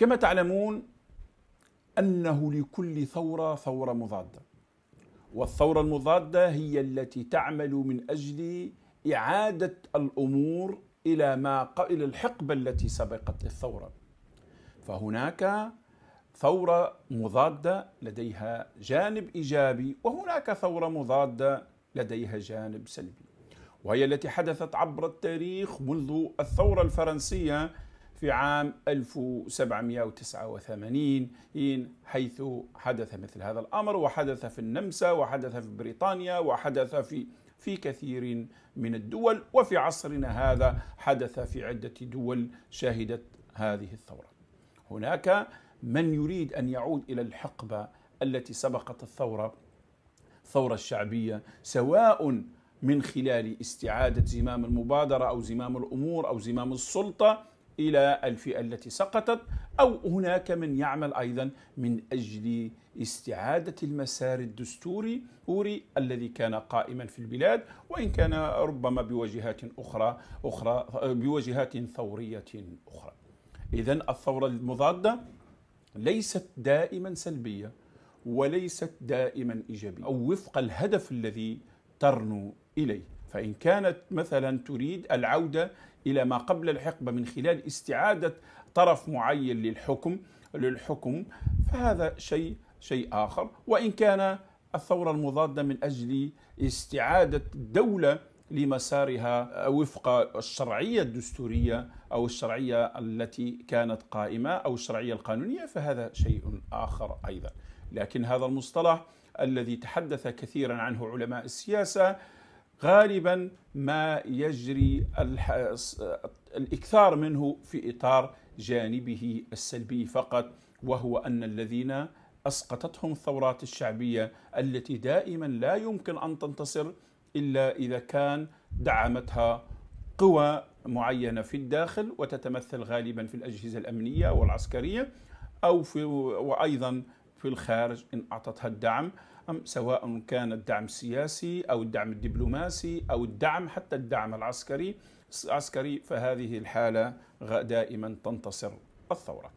كما تعلمون انه لكل ثوره ثوره مضاده والثوره المضاده هي التي تعمل من اجل اعاده الامور الى ما الى الحقبه التي سبقت الثوره فهناك ثوره مضاده لديها جانب ايجابي وهناك ثوره مضاده لديها جانب سلبي وهي التي حدثت عبر التاريخ منذ الثوره الفرنسيه في عام 1789 حيث حدث مثل هذا الأمر وحدث في النمسا وحدث في بريطانيا وحدث في في كثير من الدول وفي عصرنا هذا حدث في عدة دول شهدت هذه الثورة هناك من يريد أن يعود إلى الحقبة التي سبقت الثورة الثورة الشعبية سواء من خلال استعادة زمام المبادرة أو زمام الأمور أو زمام السلطة إلى الفئة التي سقطت أو هناك من يعمل أيضا من أجل استعادة المسار الدستوري اوري الذي كان قائما في البلاد وإن كان ربما بوجهات أخرى أخرى بوجهات ثورية أخرى إذا الثورة المضادة ليست دائما سلبية وليست دائما إيجابية أو وفق الهدف الذي ترنو إليه فإن كانت مثلا تريد العودة إلى ما قبل الحقبة من خلال استعادة طرف معين للحكم للحكم فهذا شيء شيء آخر وإن كان الثورة المضادة من أجل استعادة دولة لمسارها وفق الشرعية الدستورية أو الشرعية التي كانت قائمة أو الشرعية القانونية فهذا شيء آخر أيضا لكن هذا المصطلح الذي تحدث كثيرا عنه علماء السياسة غالبا ما يجري الاكثار منه في اطار جانبه السلبي فقط وهو ان الذين اسقطتهم الثورات الشعبيه التي دائما لا يمكن ان تنتصر الا اذا كان دعمتها قوى معينه في الداخل وتتمثل غالبا في الاجهزه الامنيه والعسكريه او في وايضا في الخارج ان اعطتها الدعم الرقم سواء كان الدعم السياسي أو الدعم الدبلوماسي أو الدعم حتى الدعم العسكري العسكري فهذه الحالة دائما تنتصر الثورة